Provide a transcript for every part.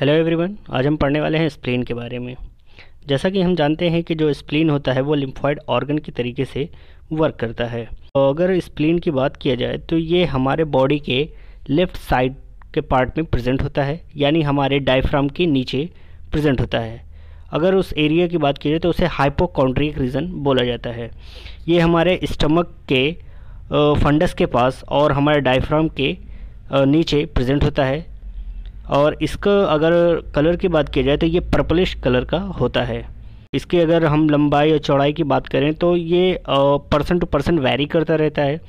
hello everyone आज हम पढ़ने वाले हैं स्प्लीन के बारे में जैसा कि हम जानते हैं कि जो स्प्लीन होता है वो लिम्फॉइड ऑर्गन के तरीके से वर्क करता है तो अगर स्प्लीन की बात किया जाए तो ये हमारे बॉडी के लेफ़्ट साइड के पार्ट में प्रेजेंट होता है यानी हमारे डायफ्राम के नीचे प्रेजेंट होता है अगर उस एरिया की बात की जाए तो उसे हाइपोकॉन्ड्रिक रीजन बोला जाता है ये हमारे स्टमक के फंडस के पास और हमारे डायफ्राम के नीचे प्रेजेंट होता है और इसका अगर कलर की बात की जाए तो ये पर्पलिश कलर का होता है इसकी अगर हम लंबाई और चौड़ाई की बात करें तो ये पर्सन टू पर्सन वेरी करता रहता है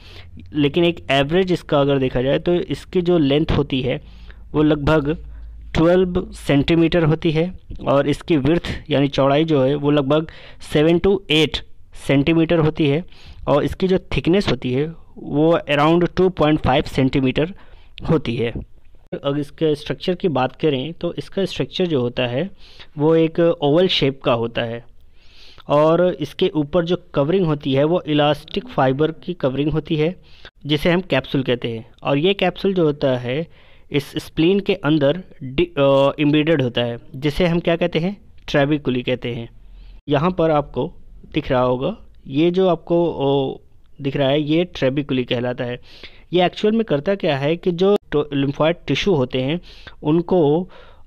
लेकिन एक एवरेज इसका अगर देखा जाए तो इसकी जो लेंथ होती है वो लगभग 12 सेंटीमीटर होती है और इसकी विर्थ यानी चौड़ाई जो है वो लगभग 7 टू 8 सेंटीमीटर होती है और इसकी जो थिकनेस होती है वो अराउंड 2.5 सेंटीमीटर होती है अगर इसके स्ट्रक्चर की बात करें तो इसका स्ट्रक्चर जो होता है वो एक ओवल शेप का होता है और इसके ऊपर जो कवरिंग होती है वो इलास्टिक फाइबर की कवरिंग होती है जिसे हम कैप्सूल कहते हैं और ये कैप्सूल जो होता है इस स्प्लीन के अंदर इम्बीडेड होता है जिसे हम क्या कहते हैं ट्रेविकुली कहते हैं यहाँ पर आपको दिख रहा होगा ये जो आपको दिख रहा है ये ट्रेबिकुली कहलाता है ये एक्चुअल में करता क्या है कि जो लिम्फॉइड टिश्यू होते हैं उनको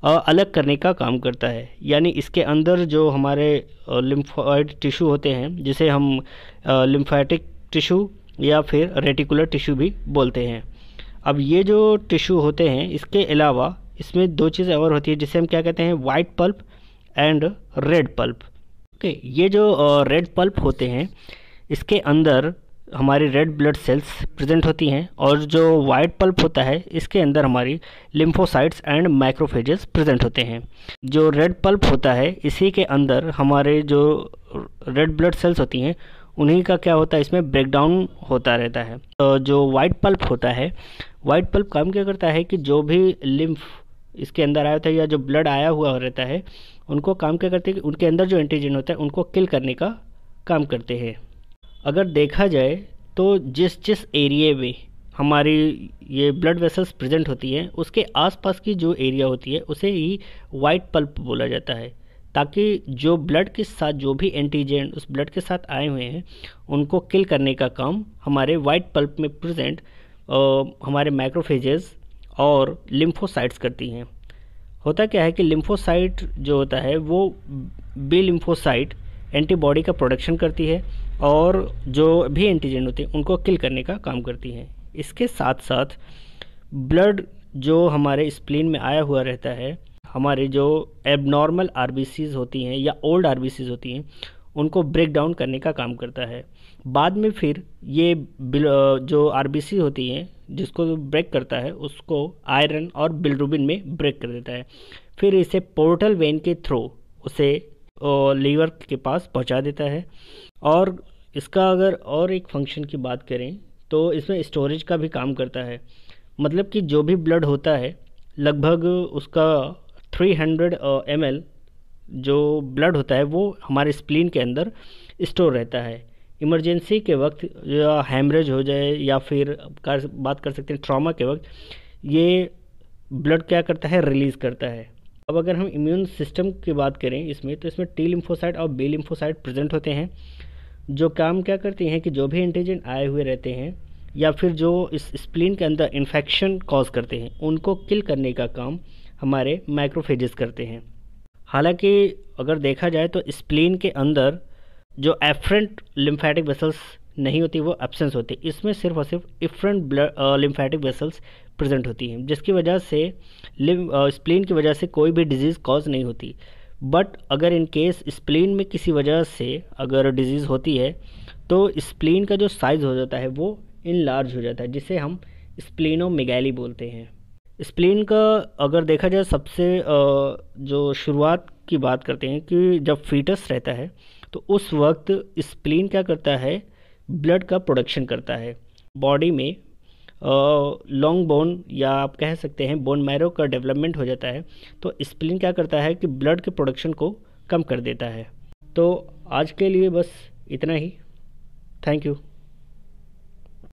अलग करने का काम करता है यानी इसके अंदर जो हमारे लिम्फॉइड टिश्यू होते हैं जिसे हम लिम्फाइटिक टिश्यू या फिर रेटिकुलर टिश्यू भी बोलते हैं अब ये जो टिश्यू होते हैं इसके अलावा इसमें दो चीज़ें और होती है जिसे हम क्या कहते हैं white pulp and red pulp okay ये जो रेड पल्प होते हैं इसके अंदर हमारी रेड ब्लड सेल्स प्रेजेंट होती हैं और जो वाइट पल्प होता है इसके अंदर हमारी लिम्फोसाइट्स एंड माइक्रोफेजेस प्रेजेंट होते हैं जो रेड पल्प होता है इसी के अंदर हमारे जो रेड ब्लड सेल्स होती हैं उन्हीं का क्या होता है इसमें ब्रेकडाउन होता रहता है तो जो वाइट पल्प होता है वाइट पल्प काम क्या करता है कि जो भी लिम्फ इसके अंदर आया होता है या जो ब्लड आया हुआ रहता है उनको काम क्या करते हैं कि उनके अंदर जो एंटीजन होता है उनको किल करने का काम करते हैं अगर देखा जाए तो जिस जिस एरिए में हमारी ये ब्लड वेसल्स प्रेजेंट होती हैं उसके आसपास की जो एरिया होती है उसे ही वाइट पल्प बोला जाता है ताकि जो ब्लड के साथ जो भी एंटीजन उस ब्लड के साथ आए हुए हैं उनको किल करने का काम हमारे वाइट पल्प में प्रेजेंट हमारे माइक्रोफेजेस और लिम्फोसाइट्स करती हैं होता क्या है कि लिम्फोसाइट जो होता है वो बी लिम्फोसाइट एंटीबॉडी का प्रोडक्शन करती है और जो भी एंटीजन होते हैं उनको किल करने का काम करती हैं इसके साथ साथ ब्लड जो हमारे स्प्लीन में आया हुआ रहता है हमारे जो एबनॉर्मल आर होती हैं या ओल्ड आर होती हैं उनको ब्रेक डाउन करने का काम करता है बाद में फिर ये जो आर होती हैं जिसको ब्रेक करता है उसको आयरन और बिलरूबिन में ब्रेक कर देता है फिर इसे पोर्टल वेन के थ्रू उसे लीवर के पास पहुंचा देता है और इसका अगर और एक फंक्शन की बात करें तो इसमें स्टोरेज का भी काम करता है मतलब कि जो भी ब्लड होता है लगभग उसका 300 हंड्रेड uh, जो ब्लड होता है वो हमारे स्प्लीन के अंदर स्टोर रहता है इमरजेंसी के वक्त या हेमरेज हो जाए या फिर कर, बात कर सकते हैं ट्रॉमा के वक्त ये ब्लड क्या करता है रिलीज़ करता है अब अगर हम इम्यून सिस्टम की बात करें इसमें तो इसमें टी लिम्फोसाइट और बी लिम्फोसाइट प्रेजेंट होते हैं जो काम क्या करते हैं कि जो भी एंटीजन आए हुए रहते हैं या फिर जो इस स्प्लिन के अंदर इन्फेक्शन कॉज करते हैं उनको किल करने का काम हमारे माइक्रोफेजेस करते हैं हालांकि अगर देखा जाए तो स्प्लिन के अंदर जो एफरेंट लिम्फेटिक वेसल्स नहीं होती वो एबसेंस होती इसमें सिर्फ और सिर्फ इफरेंट लिम्फेटिक वेसल्स प्रेजेंट होती हैं जिसकी वजह से लिव स्प्लीन की वजह से कोई भी डिजीज़ कॉज नहीं होती बट अगर इन केस स्प्लीन में किसी वजह से अगर डिजीज़ होती है तो स्प्लीन का जो साइज़ हो जाता है वो इनलार्ज हो जाता है जिसे हम मेगैली बोलते हैं स्प्लीन का अगर देखा जाए सबसे जो शुरुआत की बात करते हैं कि जब फीटस रहता है तो उस वक्त स्प्लीन क्या करता है ब्लड का प्रोडक्शन करता है बॉडी में लॉन्ग बोन या आप कह सकते हैं बोन मैरो का डेवलपमेंट हो जाता है तो स्प्लिन क्या करता है कि ब्लड के प्रोडक्शन को कम कर देता है तो आज के लिए बस इतना ही थैंक यू